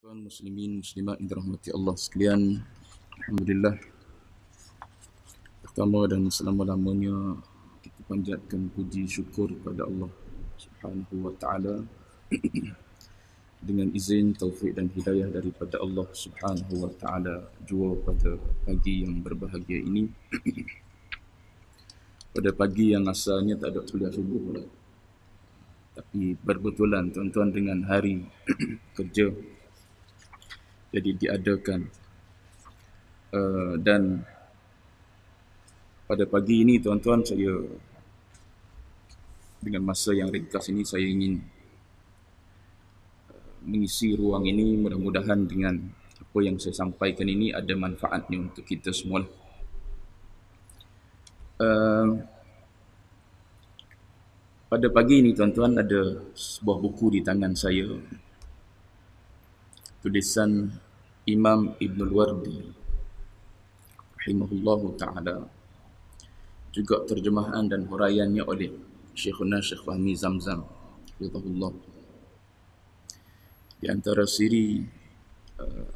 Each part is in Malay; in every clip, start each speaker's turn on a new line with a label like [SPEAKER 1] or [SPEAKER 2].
[SPEAKER 1] Tuan Muslimin, Muslimat yang dirahmati Allah sekalian Alhamdulillah Pertama dan selama-lamanya Kita panjatkan puji syukur kepada Allah Subhanahu wa ta'ala Dengan izin, taufik dan hidayah daripada Allah Subhanahu wa ta'ala Jua pada pagi yang berbahagia ini Pada pagi yang asalnya tak ada kuliah subuh tapi berbetulan tuan-tuan dengan hari kerja jadi diadakan uh, dan pada pagi ini tuan-tuan saya dengan masa yang ringkas ini saya ingin uh, mengisi ruang ini mudah-mudahan dengan apa yang saya sampaikan ini ada manfaatnya untuk kita semua uh, pada pagi ini tuan-tuan ada sebuah buku di tangan saya tulisan Imam Ibn Wardi rahimahullahu taala juga terjemahan dan huraiannya oleh Syekhuna Syekh Fahmi Zamzam radhiyallahu di antara siri uh,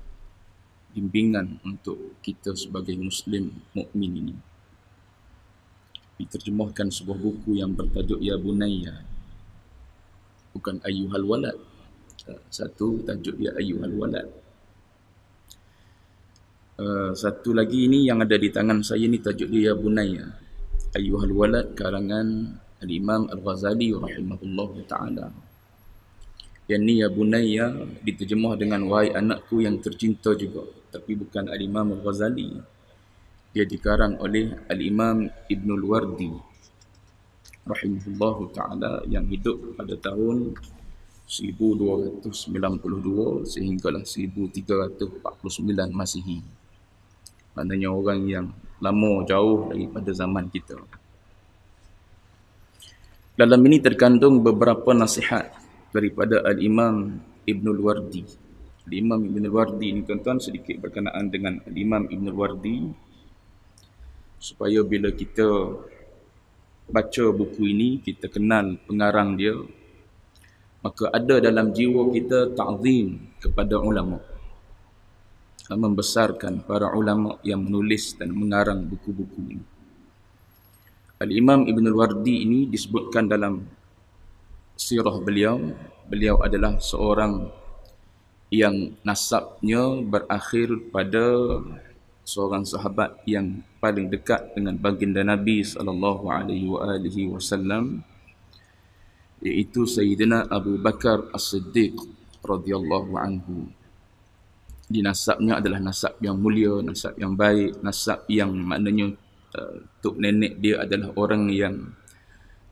[SPEAKER 1] bimbingan untuk kita sebagai muslim mukmin ini diterjemahkan sebuah buku yang bertajuk ya bunayya bukan ayyuhal walad satu tajuk dia ayuhal walad uh, satu lagi ini yang ada di tangan saya ni tajuk dia ya bunaya ayuhal ayyuhal walad karangan al-imam al-ghazali rahimahullah taala yang ni ya bunayya diterjemah dengan wahai anakku yang tercinta juga tapi bukan al-imam al-ghazali dia dikarang oleh al-imam ibnu wardi rahimahullah taala yang hidup pada tahun 1292 sehinggalah 1349 Masihi. Maknanya orang yang lama jauh daripada zaman kita. Dalam ini terkandung beberapa nasihat daripada Al-Imam Ibn Al-Wardi. Al-Imam Ibn Al-Wardi ini tuan-tuan sedikit berkenaan dengan Al-Imam Ibn Al-Wardi supaya bila kita baca buku ini kita kenal pengarang dia maka ada dalam jiwa kita ta'zim kepada ulama membesarkan para ulama yang menulis dan mengarang buku-buku ini Al-Imam Ibn Al-Wardi ini disebutkan dalam sirah beliau beliau adalah seorang yang nasabnya berakhir pada seorang sahabat yang paling dekat dengan baginda Nabi sallallahu alaihi wasallam yaitu Sayyidina Abu Bakar As-Siddiq radhiyallahu anhu. Dinasabnya adalah nasab yang mulia, nasab yang baik, nasab yang maknanya uh, tok nenek dia adalah orang yang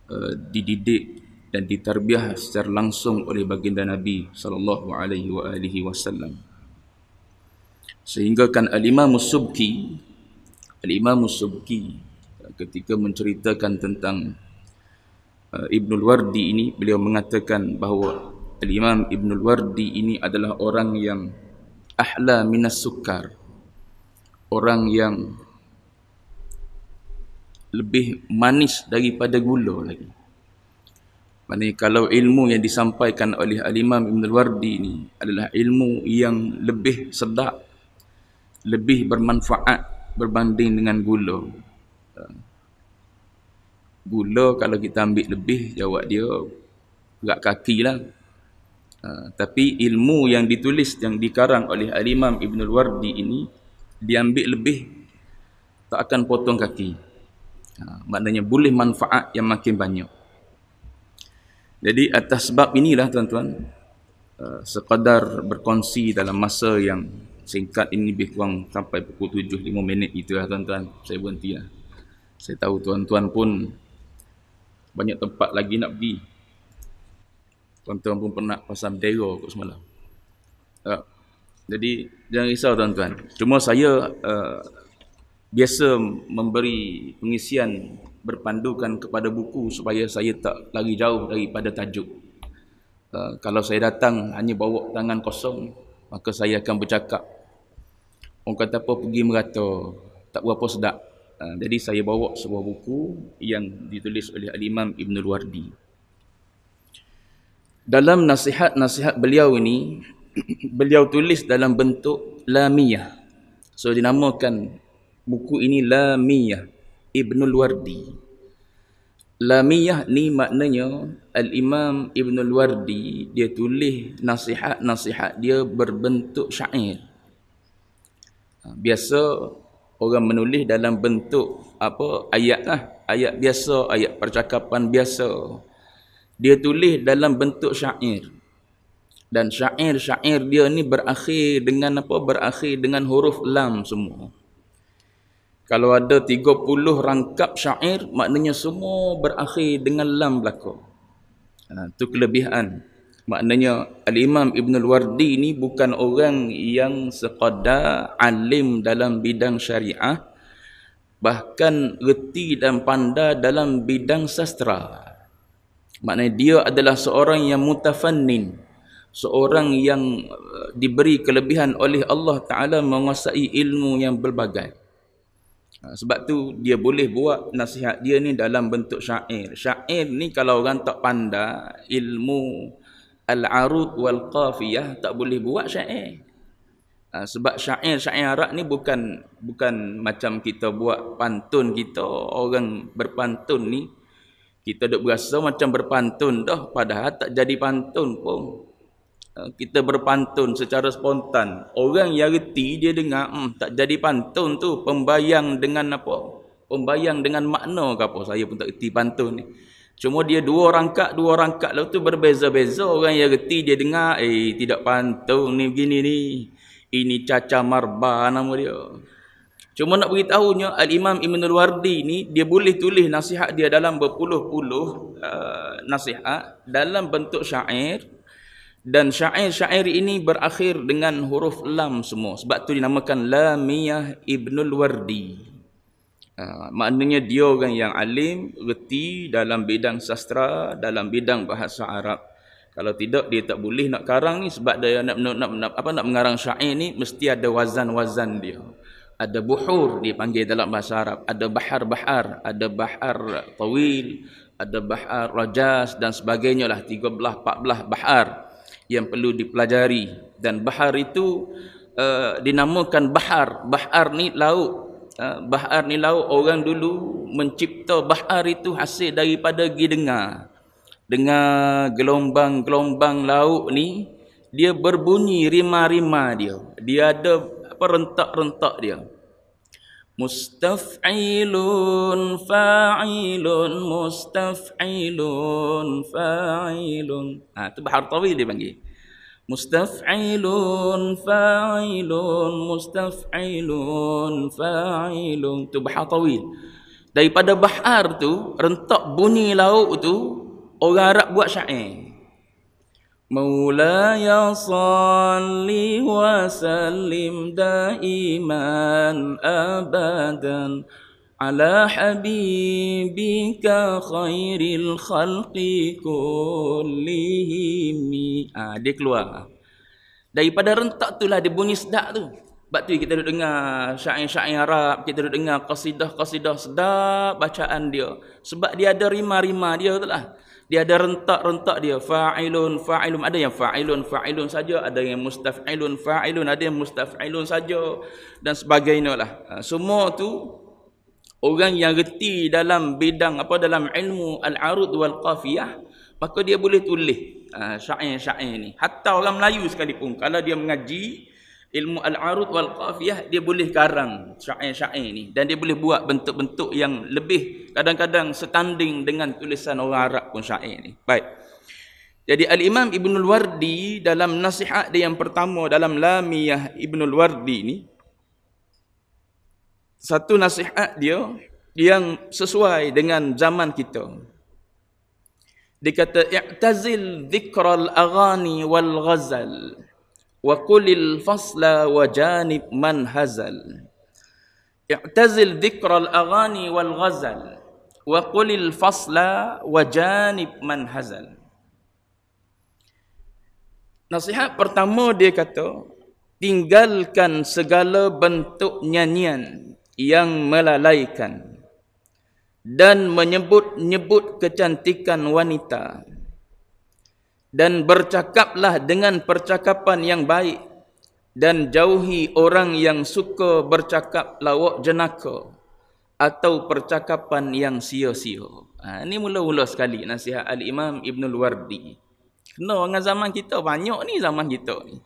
[SPEAKER 1] uh, dididik dan ditarbiah secara langsung oleh baginda Nabi sallallahu alaihi wa alihi wasallam. Sehingga kan Al-Imam Musubki Al-Imam Musubki uh, ketika menceritakan tentang Eh, Ibn al-Wardi ini beliau mengatakan bahawa Al-Imam Ibn al-Wardi ini adalah orang yang ahla minas sukar orang yang lebih manis daripada gula lagi maknanya kalau ilmu yang disampaikan oleh Al-Imam Ibn al-Wardi ini adalah ilmu yang lebih sedap lebih bermanfaat berbanding dengan gula eh, gula kalau kita ambil lebih jawab dia gerak kaki lah ha, tapi ilmu yang ditulis yang dikarang oleh Al-Imam Ibn Al-Wardi ini diambil lebih tak akan potong kaki ha, maknanya boleh manfaat yang makin banyak jadi atas sebab inilah tuan-tuan uh, sekadar berkongsi dalam masa yang singkat ini lebih kurang sampai pukul 7.5 minit itulah tuan-tuan saya berhenti lah saya tahu tuan-tuan pun banyak tempat lagi nak pergi tuan-tuan pun pernah pasang bendera kot semalam ha. jadi jangan risau tuan-tuan cuma saya uh, biasa memberi pengisian berpandukan kepada buku supaya saya tak lari jauh daripada tajuk uh, kalau saya datang hanya bawa tangan kosong maka saya akan bercakap orang kata apa pergi merata tak berapa sedap Ah, jadi saya bawa sebuah buku yang ditulis oleh Al-Imam Ibn Wardi. Dalam nasihat-nasihat beliau ini, beliau tulis dalam bentuk Lamiyah. So, dinamakan buku ini Lamiyah Ibn Wardi. Lamiyah ni maknanya Al-Imam Ibn Wardi dia tulis nasihat-nasihat dia berbentuk syair. Ah, biasa orang menulis dalam bentuk apa ayat lah ayat biasa ayat percakapan biasa dia tulis dalam bentuk syair dan syair-syair dia ni berakhir dengan apa berakhir dengan huruf lam semua kalau ada 30 rangkap syair maknanya semua berakhir dengan lam belaka ha, tu kelebihan Maknanya Al-Imam Ibn Al-Wardi ni bukan orang yang sekadar alim dalam bidang syariah Bahkan reti dan pandai dalam bidang sastra Maknanya dia adalah seorang yang mutafannin Seorang yang eh, diberi kelebihan oleh Allah Ta'ala menguasai ilmu yang berbagai ha, sebab tu dia boleh buat nasihat dia ni dalam bentuk syair. Syair ni kalau orang tak pandai ilmu al-arud wal qafiyah tak boleh buat syair. Ha, sebab syair syair Arab ni bukan bukan macam kita buat pantun kita. Orang berpantun ni kita dok berasa macam berpantun dah padahal tak jadi pantun pun. Ha, kita berpantun secara spontan. Orang yang reti dia dengar hmm, tak jadi pantun tu pembayang dengan apa? Pembayang dengan makna ke apa? Saya pun tak reti pantun ni. Cuma dia dua rangkak, dua rangkak lalu tu berbeza-beza. Orang yang reti dia dengar, eh tidak pantau ni begini ni. Ini caca marba nama dia. Cuma nak beritahunya, Al-Imam Ibn Al-Wardi ni, dia boleh tulis nasihat dia dalam berpuluh-puluh uh, nasihat dalam bentuk syair. Dan syair-syair ini berakhir dengan huruf lam semua. Sebab tu dinamakan Lamiyah Ibn Al-Wardi. Ah, maknanya dia orang yang alim, reti dalam bidang sastra, dalam bidang bahasa Arab. Kalau tidak dia tak boleh nak karang ni sebab dia nak nak, nak, nak apa nak mengarang syair ni mesti ada wazan-wazan dia. Ada buhur dia panggil dalam bahasa Arab, ada bahar-bahar, ada bahar tawil, ada bahar rajas dan sebagainya lah 13 14 bahar yang perlu dipelajari dan bahar itu uh, dinamakan bahar bahar ni laut Ah, bahar ni laut orang dulu mencipta bahar itu hasil daripada gi dengar dengar gelombang-gelombang laut ni dia berbunyi rima-rima dia dia ada apa rentak-rentak dia mustafailun fa'ilun mustafailun fa'ilun ah ha, tu bahar tawil dia panggil Mustaf'ilun fa'ilun mustaf'ilun fa'ilun tu bahar tawil. Daripada bahar tu rentak bunyi lauk tu orang Arab buat syair. Maula ya salli wa sallim daiman abadan على حبيبك خير الخلق كلهم ah dia keluar daripada rentak tu lah dia bunyi sedap tu sebab tu kita duduk dengar syair-syair Arab kita duduk dengar qasidah-qasidah sedap bacaan dia sebab dia ada rima-rima dia tu lah dia ada rentak-rentak dia fa'ilun fa'ilum ada yang fa'ilun fa'ilun saja ada yang mustaf'ilun fa'ilun ada yang mustaf'ilun saja dan sebagainya lah ah, semua tu orang yang reti dalam bidang apa dalam ilmu al-arud wal qafiyah maka dia boleh tulis ah, syair-syair uh, ni hatta orang Melayu sekalipun kalau dia mengaji ilmu al-arud wal qafiyah dia boleh karang syair-syair ni dan dia boleh buat bentuk-bentuk yang lebih kadang-kadang setanding dengan tulisan orang Arab pun syair ni baik jadi al-Imam Ibnul Wardi dalam nasihat dia yang pertama dalam Lamiyah Ibnul Wardi ni satu nasihat dia yang sesuai dengan zaman kita. dikata. kata, I'tazil dhikral agani wal ghazal wa qulil fasla wa janib man hazal. I'tazil dhikral agani wal ghazal wa qulil fasla wa janib man hazal. Nasihat pertama dia kata, tinggalkan segala bentuk nyanyian yang melalaikan dan menyebut-nyebut kecantikan wanita dan bercakaplah dengan percakapan yang baik dan jauhi orang yang suka bercakap lawak jenaka atau percakapan yang sia-sia. Ha, ini mula-mula sekali nasihat Al-Imam Ibnul Wardi. Kena no, dengan zaman kita banyak ni zaman kita ni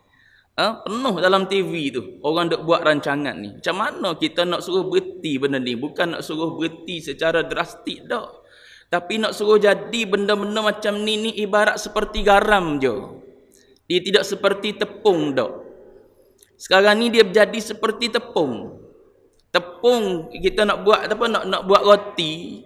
[SPEAKER 1] ha? penuh dalam TV tu orang duk buat rancangan ni macam mana kita nak suruh berhenti benda ni bukan nak suruh berhenti secara drastik dah tapi nak suruh jadi benda-benda macam ni ni ibarat seperti garam je dia tidak seperti tepung dah sekarang ni dia jadi seperti tepung tepung kita nak buat apa nak nak buat roti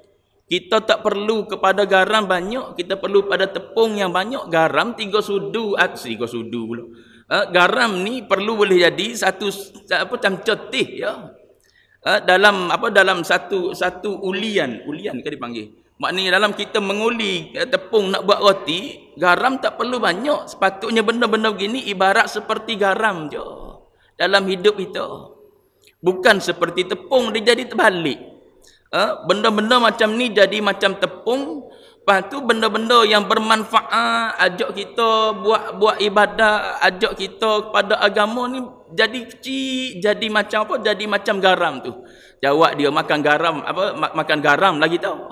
[SPEAKER 1] kita tak perlu kepada garam banyak kita perlu pada tepung yang banyak garam tiga sudu at ah, tiga sudu pula uh, garam ni perlu boleh jadi satu apa macam cetih ya uh, dalam apa dalam satu satu ulian ulian ke dipanggil maknanya dalam kita menguli uh, tepung nak buat roti garam tak perlu banyak sepatutnya benda-benda begini ibarat seperti garam je dalam hidup kita bukan seperti tepung dia jadi terbalik uh, benda-benda macam ni jadi macam tepung Lepas tu benda-benda yang bermanfaat ajak kita buat buat ibadah, ajak kita kepada agama ni jadi kecil, jadi macam apa? Jadi macam garam tu. Jawab dia makan garam apa makan garam lagi tau.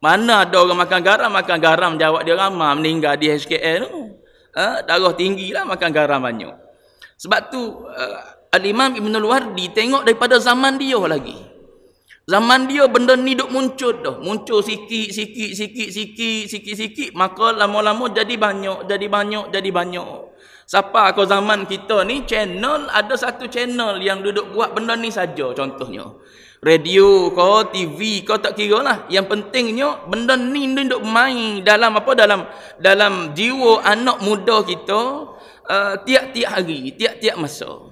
[SPEAKER 1] Mana ada orang makan garam, makan garam jawab dia ramah, meninggal di HKL tu. Ha? darah tinggi lah makan garam banyak. Sebab tu uh, Al-Imam Ibn Al-Wardi tengok daripada zaman dia lagi. Zaman dia benda ni duk muncul dah. Muncul sikit, sikit, sikit, sikit, sikit, sikit. Maka lama-lama jadi banyak, jadi banyak, jadi banyak. Siapa kau zaman kita ni channel, ada satu channel yang duduk buat benda ni saja contohnya. Radio kau, TV kau tak kira lah. Yang pentingnya benda ni duduk main dalam apa? Dalam dalam jiwa anak muda kita uh, tiap-tiap hari, tiap-tiap masa.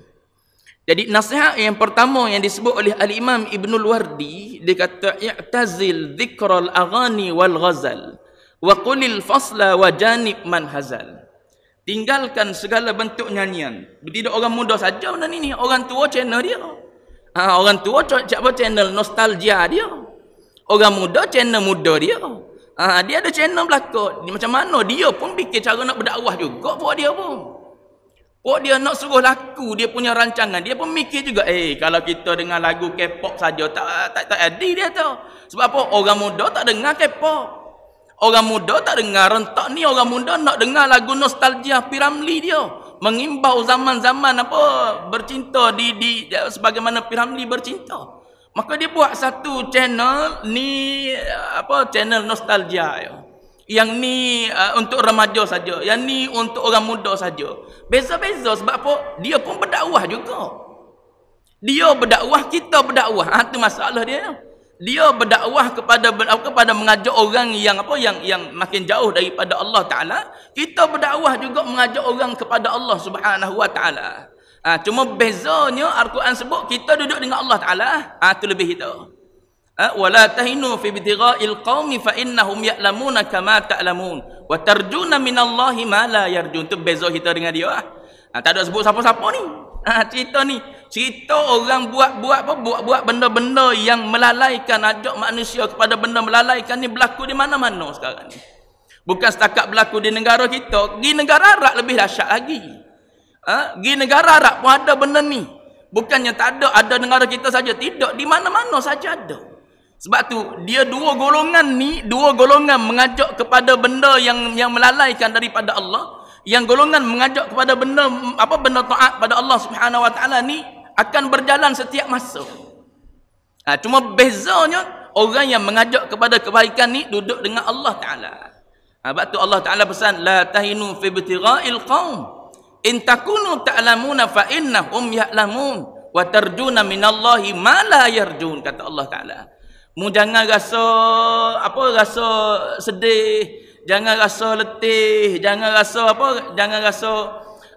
[SPEAKER 1] Jadi nasihat yang pertama yang disebut oleh Al-Imam Ibnul wardi dia kata, I'tazil dhikral agani wal ghazal, wa qulil fasla wa janib man hazal. Tinggalkan segala bentuk nyanyian. Tidak orang muda saja benda ini. Orang tua channel dia. Ha, orang tua apa channel nostalgia dia. Orang muda channel muda dia. Ha, dia ada channel belakang. Macam mana dia pun fikir cara nak berdakwah juga buat dia pun. Buat oh, dia nak suruh laku dia punya rancangan. Dia pun mikir juga, eh kalau kita dengar lagu K-pop saja tak tak tak ada dia tu. Sebab apa? Orang muda tak dengar K-pop. Orang muda tak dengar rentak ni orang muda nak dengar lagu nostalgia Piramli dia. Mengimbau zaman-zaman apa bercinta di di sebagaimana Piramli bercinta. Maka dia buat satu channel ni apa channel nostalgia ya yang ni uh, untuk remaja saja yang ni untuk orang muda saja beza-beza sebab apa dia pun berdakwah juga dia berdakwah kita berdakwah ha, itu masalah dia dia berdakwah kepada kepada mengajak orang yang apa yang yang makin jauh daripada Allah taala kita berdakwah juga mengajak orang kepada Allah Subhanahu wa taala ha, cuma bezanya Al-Quran sebut kita duduk dengan Allah taala ha, itu lebih kita ولا تهنوا في ابتغاء القوم فإنهم يعلمون كما تعلمون وترجون من الله ما لا يرجون tu beza kita dengan dia ah. Ha, tak ada sebut siapa-siapa ni. Ha, cerita ni. Cerita orang buat-buat apa? Buat-buat benda-benda yang melalaikan ajak manusia kepada benda melalaikan ni berlaku di mana-mana sekarang ni. Bukan setakat berlaku di negara kita. Di negara Arab lebih dahsyat lagi. Ha? Di negara Arab pun ada benda ni. Bukannya tak ada. Ada negara kita saja. Tidak. Di mana-mana saja ada. Sebab tu dia dua golongan ni, dua golongan mengajak kepada benda yang yang melalaikan daripada Allah, yang golongan mengajak kepada benda apa benda taat pada Allah Subhanahu Wa Taala ni akan berjalan setiap masa. Ha, cuma bezanya orang yang mengajak kepada kebaikan ni duduk dengan Allah Taala. Ha, sebab tu Allah Taala pesan la tahinu fi btiga'il qaum in takunu ta'lamuna fa innahum ya'lamun wa tarjuna minallahi ma la yarjun kata Allah Taala. Mu jangan rasa apa rasa sedih, jangan rasa letih, jangan rasa apa jangan rasa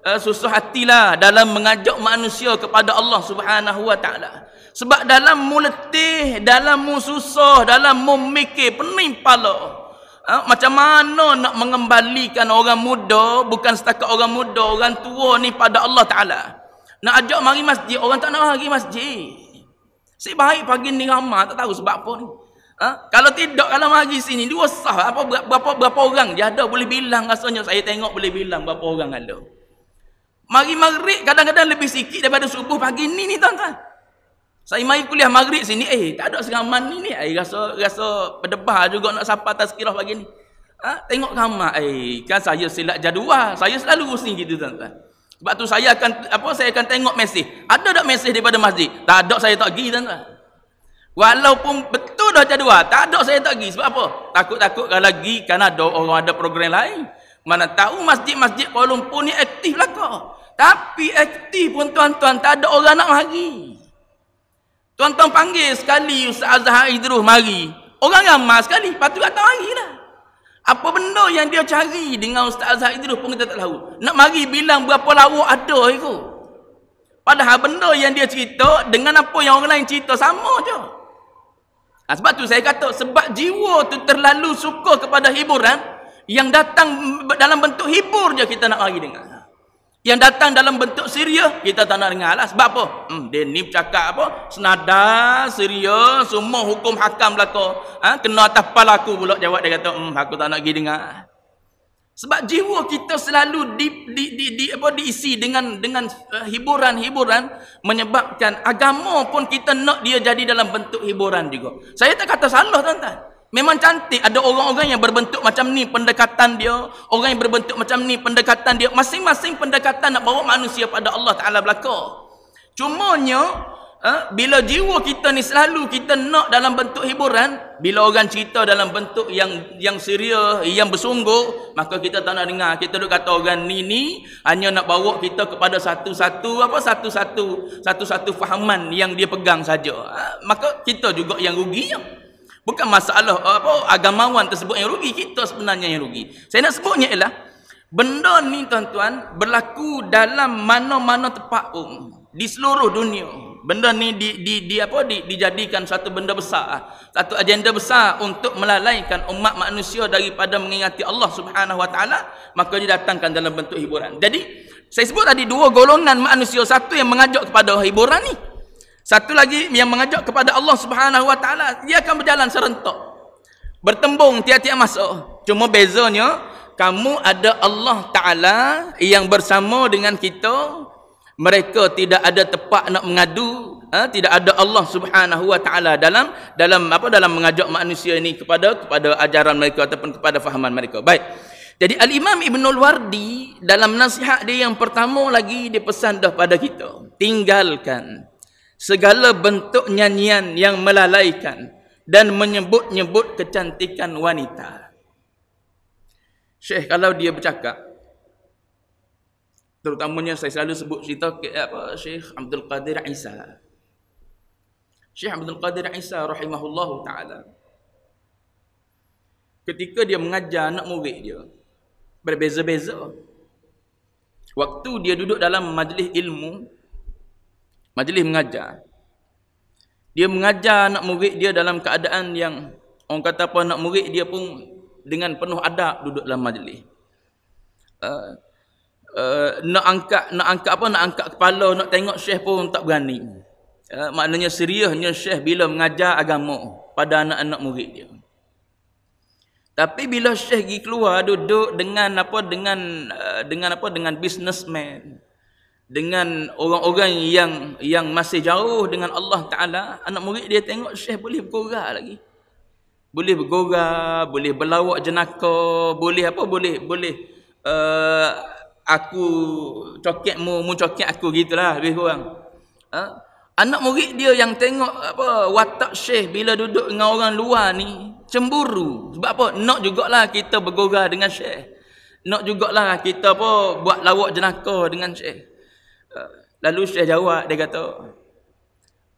[SPEAKER 1] uh, susah hatilah dalam mengajak manusia kepada Allah Subhanahu Wa Taala. Sebab dalam mu letih, dalam mu susah, dalam mu mikir pening kepala. Ha? Eh, macam mana nak mengembalikan orang muda, bukan setakat orang muda, orang tua ni pada Allah Taala. Nak ajak mari masjid, orang tak nak pergi masjid. Si baik pagi ni ramah tak tahu sebab apa ni. Ha? Kalau tidak kalau mari sini dia sah apa berapa, berapa berapa orang dia ada boleh bilang rasanya saya tengok boleh bilang berapa orang ada. Mari maghrib kadang-kadang lebih sikit daripada subuh pagi ni ni tuan-tuan. Saya mai kuliah maghrib sini eh tak ada seramah ni ni. Saya eh, rasa rasa berdebah juga nak sampai tazkirah pagi ni. Ha? Tengok ramah eh kan saya silap jadual. Saya selalu pusing gitu tuan-tuan. Sebab tu saya akan apa saya akan tengok mesej. Ada tak mesej daripada masjid? Tak ada saya tak pergi tuan-tuan. Walaupun betul dah jadual, tak ada saya tak pergi. Sebab apa? Takut-takut kalau lagi, kan ada orang ada program lain. Mana tahu masjid-masjid Kuala Lumpur ni aktif belaka. Tapi aktif pun tuan-tuan tak ada orang nak mari. Tuan-tuan panggil sekali Ustaz Azhar Idrus mari. Orang ramai sekali. Patut tak mari lah apa benda yang dia cari dengan Ustaz Azhar Idrus pun kita tak tahu nak mari bilang berapa lawak ada itu padahal benda yang dia cerita dengan apa yang orang lain cerita sama je nah, ha, sebab tu saya kata sebab jiwa tu terlalu suka kepada hiburan yang datang dalam bentuk hibur je kita nak mari dengan yang datang dalam bentuk serius, kita tak nak dengar lah. Sebab apa? Hmm, dia ni cakap apa? Senada, serius, semua hukum hakam belakang. Ha? Kena atas kepala aku pula jawab. Dia kata, hmm, aku tak nak pergi dengar. Sebab jiwa kita selalu di, di, di, di, apa, diisi dengan dengan eh, hiburan-hiburan menyebabkan agama pun kita nak dia jadi dalam bentuk hiburan juga. Saya tak kata salah tuan-tuan. Memang cantik ada orang-orang yang berbentuk macam ni pendekatan dia, orang yang berbentuk macam ni pendekatan dia. Masing-masing pendekatan nak bawa manusia pada Allah Taala belaka. Cumanya eh, bila jiwa kita ni selalu kita nak dalam bentuk hiburan, bila orang cerita dalam bentuk yang yang serius, yang bersungguh, maka kita tak nak dengar. Kita duk kata orang ni ni hanya nak bawa kita kepada satu-satu apa satu-satu satu-satu fahaman yang dia pegang saja. Eh, maka kita juga yang rugi. Yang. Bukan masalah oh, apa agamawan tersebut yang rugi, kita sebenarnya yang rugi. Saya nak sebutnya ialah benda ni tuan-tuan berlaku dalam mana-mana tempat pun di seluruh dunia. Benda ni di, di, di apa di, dijadikan satu benda besar, satu agenda besar untuk melalaikan umat manusia daripada mengingati Allah Subhanahu Wa Taala, maka dia datangkan dalam bentuk hiburan. Jadi saya sebut tadi dua golongan manusia, satu yang mengajak kepada hiburan ni, satu lagi yang mengajak kepada Allah Subhanahu Wa Taala, dia akan berjalan serentak. Bertembung tiap-tiap masuk. Cuma bezanya, kamu ada Allah Taala yang bersama dengan kita. Mereka tidak ada tepat nak mengadu, ha? tidak ada Allah Subhanahu Wa Taala dalam dalam apa dalam mengajak manusia ini kepada kepada ajaran mereka ataupun kepada fahaman mereka. Baik. Jadi Al-Imam Ibn Al-Wardi dalam nasihat dia yang pertama lagi dia pesan dah pada kita. Tinggalkan, segala bentuk nyanyian yang melalaikan dan menyebut-nyebut kecantikan wanita. Syekh kalau dia bercakap terutamanya saya selalu sebut cerita ke apa Syekh Abdul Qadir Isa. Syekh Abdul Qadir Isa rahimahullahu taala. Ketika dia mengajar anak murid dia berbeza-beza. Waktu dia duduk dalam majlis ilmu, Majlis mengajar. Dia mengajar anak murid dia dalam keadaan yang orang kata apa anak murid dia pun dengan penuh adab duduk dalam majlis. Uh, uh, nak angkat nak angkat apa nak angkat kepala nak tengok syekh pun tak berani. Uh, maknanya seriusnya syekh bila mengajar agama pada anak-anak murid dia. Tapi bila syekh pergi keluar duduk dengan apa dengan uh, dengan apa dengan businessman dengan orang-orang yang yang masih jauh dengan Allah Taala anak murid dia tengok syekh boleh bergurau lagi boleh bergurau boleh berlawak jenaka boleh apa boleh boleh uh, aku coketmu mu coket aku gitulah lebih kurang ha? anak murid dia yang tengok apa watak syekh bila duduk dengan orang luar ni cemburu sebab apa nak jugaklah kita bergurau dengan syekh nak jugaklah kita apa buat lawak jenaka dengan syekh Lalu saya jawab, dia kata,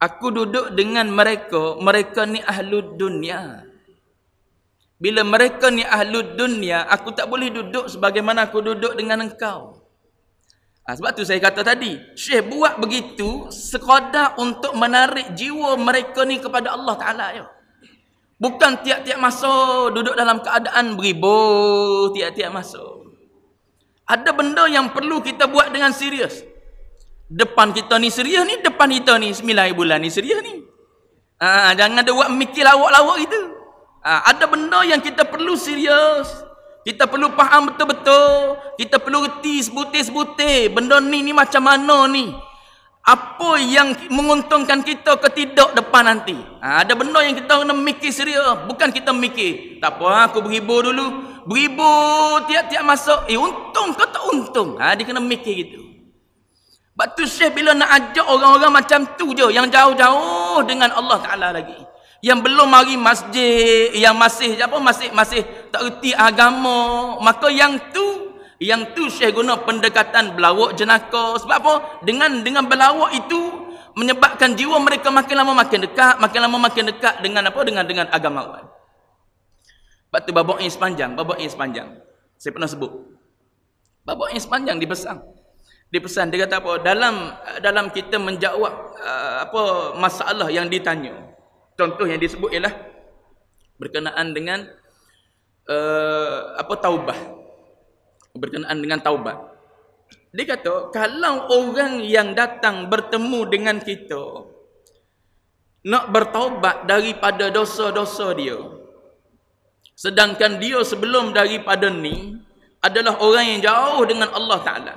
[SPEAKER 1] Aku duduk dengan mereka, mereka ni ahlu dunia. Bila mereka ni ahlu dunia, aku tak boleh duduk sebagaimana aku duduk dengan engkau. Ha, sebab tu saya kata tadi, Syekh buat begitu sekadar untuk menarik jiwa mereka ni kepada Allah Ta'ala. Ya. Bukan tiap-tiap masa duduk dalam keadaan beribur tiap-tiap masa. Ada benda yang perlu kita buat dengan serius depan kita ni serius ni depan kita ni sembilan bulan ni serius ni ha, jangan ada buat mikir lawak-lawak kita ha, ada benda yang kita perlu serius kita perlu faham betul-betul kita perlu reti sebutir-sebutir benda ni ni macam mana ni apa yang menguntungkan kita ke tidak depan nanti ha, ada benda yang kita kena mikir serius bukan kita mikir tak apa aku beribu dulu beribu tiap-tiap masuk eh untung ke tak untung ha, dia kena mikir gitu Batu Syekh bila nak ajak orang-orang macam tu je yang jauh-jauh dengan Allah Taala lagi. Yang belum mari masjid, yang masih apa masih masih tak reti agama, maka yang tu yang tu Syekh guna pendekatan belawak jenaka. Sebab apa? Dengan dengan belawak itu menyebabkan jiwa mereka makin lama makin dekat, makin lama makin dekat dengan apa? Dengan dengan agama. Batu babak ini sepanjang, babak ini sepanjang. Saya pernah sebut. Babak ini sepanjang dipesan dia pesan dia kata apa dalam dalam kita menjawab uh, apa masalah yang ditanya contoh yang disebut ialah berkenaan dengan uh, apa taubat berkenaan dengan taubat dia kata kalau orang yang datang bertemu dengan kita nak bertaubat daripada dosa-dosa dia sedangkan dia sebelum daripada ni adalah orang yang jauh dengan Allah taala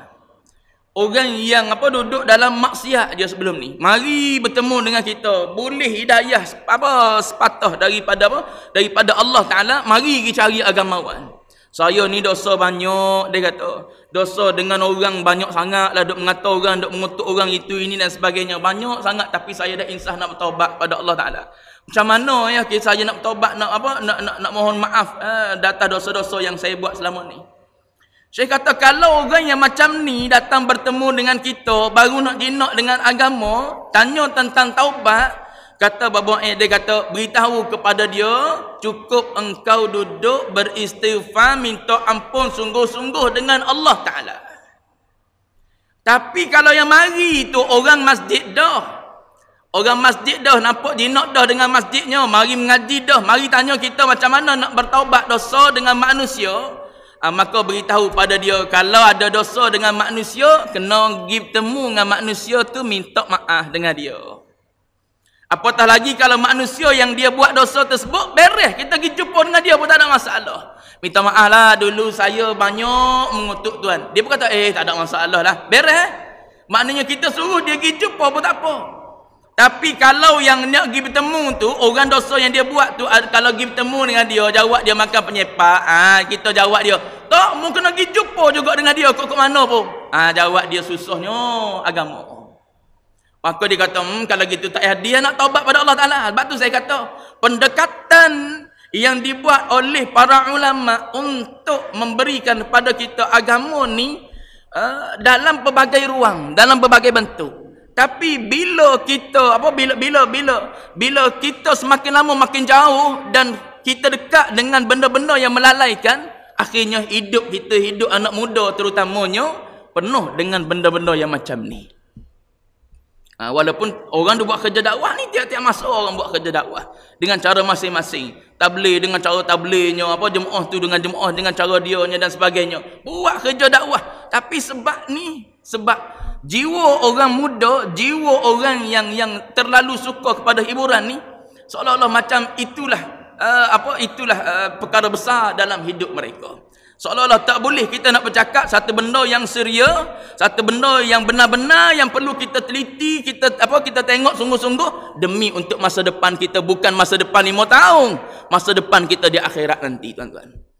[SPEAKER 1] orang yang apa duduk dalam maksiat dia sebelum ni mari bertemu dengan kita boleh hidayah apa sepatah daripada apa daripada Allah taala mari kita cari agamawan saya ni dosa banyak dia kata dosa dengan orang banyak sangat lah duk mengata orang duk mengutuk orang itu ini dan sebagainya banyak sangat tapi saya dah insah nak bertaubat pada Allah taala macam mana ya okay, saya nak bertaubat nak apa nak nak, nak mohon maaf eh, data dosa-dosa yang saya buat selama ni saya kata kalau orang yang macam ni datang bertemu dengan kita baru nak jinak dengan agama, tanya tentang taubat, kata babo eh dia kata beritahu kepada dia cukup engkau duduk beristighfar minta ampun sungguh-sungguh dengan Allah taala. Tapi kalau yang mari tu orang masjid dah. Orang masjid dah nampak jinak dah dengan masjidnya, mari mengaji dah, mari tanya kita macam mana nak bertaubat dosa dengan manusia. Ha, maka beritahu pada dia kalau ada dosa dengan manusia kena pergi temu dengan manusia tu minta maaf dengan dia apatah lagi kalau manusia yang dia buat dosa tersebut beres kita pergi jumpa dengan dia pun tak ada masalah minta maaf lah dulu saya banyak mengutuk Tuhan dia pun kata eh tak ada masalah lah beres eh? maknanya kita suruh dia pergi jumpa pun tak apa tapi kalau yang nak pergi bertemu tu, orang dosa yang dia buat tu, kalau pergi bertemu dengan dia, jawab dia makan penyepak, ha, kita jawab dia, tak, mau kena pergi jumpa juga dengan dia, kok kok mana pun. Ha, jawab dia susahnya, agama. Maka dia kata, hmm, kalau gitu tak payah, dia nak taubat pada Allah Ta'ala. Sebab tu saya kata, pendekatan yang dibuat oleh para ulama untuk memberikan kepada kita agama ni, Uh, dalam berbagai ruang, dalam berbagai bentuk. Tapi bila kita apa bila bila bila bila kita semakin lama makin jauh dan kita dekat dengan benda-benda yang melalaikan, akhirnya hidup kita hidup anak muda terutamanya penuh dengan benda-benda yang macam ni. Ha, walaupun orang dia buat kerja dakwah ni tiap-tiap masa orang buat kerja dakwah dengan cara masing-masing. Tabligh dengan cara tablighnya, apa jemaah tu dengan jemaah dengan cara dia dan sebagainya. Buat kerja dakwah. Tapi sebab ni, sebab jiwa orang muda, jiwa orang yang yang terlalu suka kepada hiburan ni seolah-olah macam itulah uh, apa itulah uh, perkara besar dalam hidup mereka. Seolah-olah tak boleh kita nak bercakap satu benda yang seria, satu benda yang benar-benar yang perlu kita teliti, kita apa kita tengok sungguh-sungguh demi untuk masa depan kita bukan masa depan 5 tahun, masa depan kita di akhirat nanti tuan-tuan.